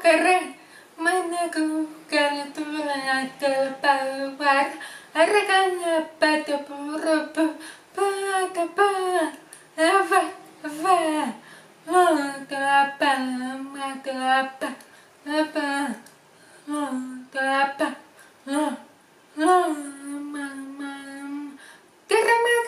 carrer, manaco, canatura, telpawar, arragana, pato, purupu, pato, pa, va, va, matlapa, matlapa, lapa, matlapa, ma, ma, ma,